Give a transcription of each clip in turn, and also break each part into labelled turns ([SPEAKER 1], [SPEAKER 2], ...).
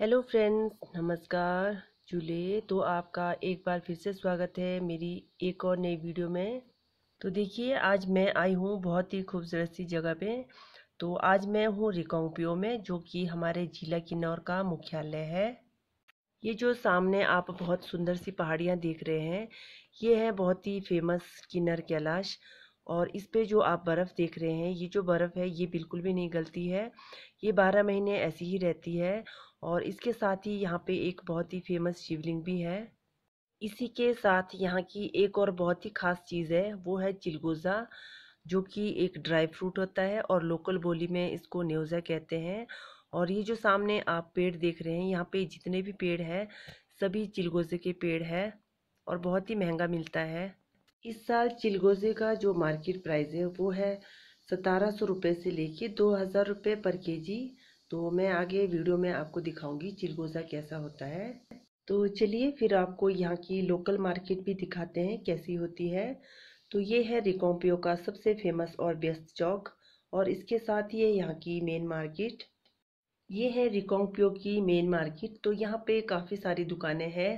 [SPEAKER 1] hello friends नमस्कार जूले तो आपका एक बार फिर से स्वागत है मेरी एक और नई वीडियो में तो देखिए आज मैं आई हूँ बहुत ही खूबसूरत सी जगह पे तो आज मैं हूँ रिकोंगपियो में जो कि हमारे जिला किन्नौर का मुख्यालय है ये जो सामने आप बहुत सुंदर सी पहाड़ियाँ देख रहे हैं ये है बहुत ही फेमस किन्नर कैलाश और इस पे जो आप बर्फ़ देख रहे हैं ये जो बर्फ़ है ये बिल्कुल भी नहीं गलती है ये बारह महीने ऐसी ही रहती है और इसके साथ ही यहाँ पे एक बहुत ही फेमस शिवलिंग भी है इसी के साथ यहाँ की एक और बहुत ही ख़ास चीज़ है वो है चिलगोज़ा जो कि एक ड्राई फ्रूट होता है और लोकल बोली में इसको नेवज़ा कहते हैं और ये जो सामने आप पेड़ देख रहे हैं यहाँ पे जितने भी पेड़ हैं सभी चिलगोज़े के पेड़ है और बहुत ही महंगा मिलता है इस साल चिलगोजे का जो मार्केट प्राइस है वो है सतारह सौ रुपये से लेके दो हज़ार रुपये पर केजी तो मैं आगे वीडियो में आपको दिखाऊंगी चिलगोज़ा कैसा होता है तो चलिए फिर आपको यहाँ की लोकल मार्केट भी दिखाते हैं कैसी होती है तो ये है रिकॉम्पियो का सबसे फेमस और बेस्ट चौक और इसके साथ ही है यहाँ की मेन मार्केट ये है रिकॉम्पियो की मेन मार्केट तो यहाँ पे काफ़ी सारी दुकानें हैं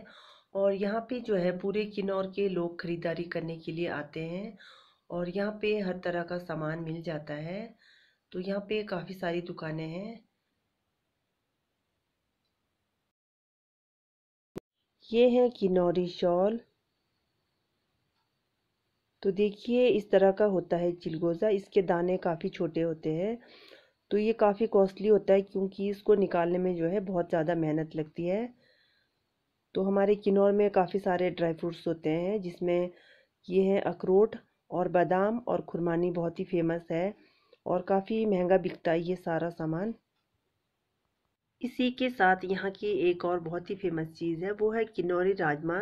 [SPEAKER 1] और यहाँ पे जो है पूरे किन्नौर के लोग ख़रीदारी करने के लिए आते हैं और यहाँ पे हर तरह का सामान मिल जाता है तो यहाँ पे काफ़ी सारी दुकानें हैं ये है किन्नौरी शॉल तो देखिए इस तरह का होता है चिलगोज़ा इसके दाने काफ़ी छोटे होते हैं तो ये काफ़ी कॉस्टली होता है क्योंकि इसको निकालने में जो है बहुत ज़्यादा मेहनत लगती है तो हमारे किन्नौर में काफ़ी सारे ड्राई फ्रूट्स होते हैं जिसमें ये हैं अखरोट और बादाम और खुरमानी बहुत ही फेमस है और काफ़ी महंगा बिकता है ये सारा सामान इसी के साथ यहाँ की एक और बहुत ही फेमस चीज़ है वो है किन्नौरी राजमा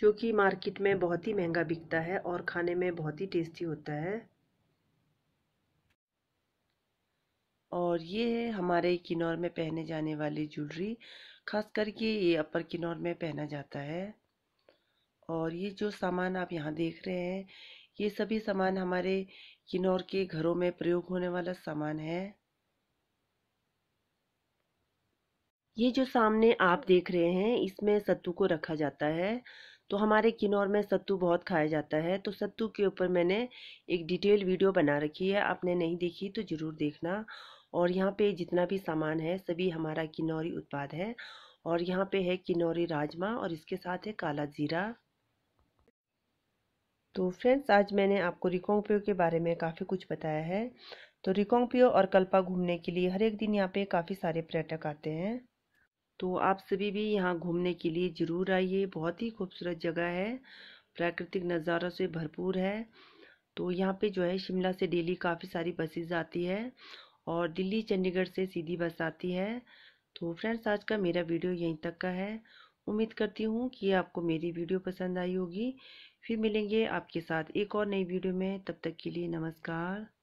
[SPEAKER 1] जो कि मार्केट में बहुत ही महंगा बिकता है और खाने में बहुत ही टेस्टी होता है और ये है हमारे किन्नौर में पहने जाने वाली ज्वेलरी खास करके ये अपर किन्नौर में पहना जाता है और ये जो सामान आप यहाँ देख रहे हैं ये सभी सामान हमारे किन्नौर के घरों में प्रयोग होने वाला सामान है ये जो सामने आप देख रहे हैं इसमें सत्तू को रखा जाता है तो हमारे किन्नौर में सत्तू बहुत खाया जाता है तो सत्तू के ऊपर मैंने एक डिटेल वीडियो बना रखी है आपने नहीं देखी तो ज़रूर देखना और यहाँ पे जितना भी सामान है सभी हमारा किन्नौरी उत्पाद है और यहाँ पे है किन्नौरी राजमा और इसके साथ है काला ज़ीरा तो फ्रेंड्स आज मैंने आपको रिकोंग प्यो के बारे में काफ़ी कुछ बताया है तो रिकोंग प्यो और कल्पा घूमने के लिए हर एक दिन यहाँ पे काफ़ी सारे पर्यटक आते हैं तो आप सभी भी यहाँ घूमने के लिए ज़रूर आइए बहुत ही खूबसूरत जगह है प्राकृतिक नज़ारों से भरपूर है तो यहाँ पे जो है शिमला से डेली काफ़ी सारी बसेज आती है और दिल्ली चंडीगढ़ से सीधी बस आती है तो फ्रेंड्स आज का मेरा वीडियो यहीं तक का है उम्मीद करती हूँ कि आपको मेरी वीडियो पसंद आई होगी फिर मिलेंगे आपके साथ एक और नई वीडियो में तब तक के लिए नमस्कार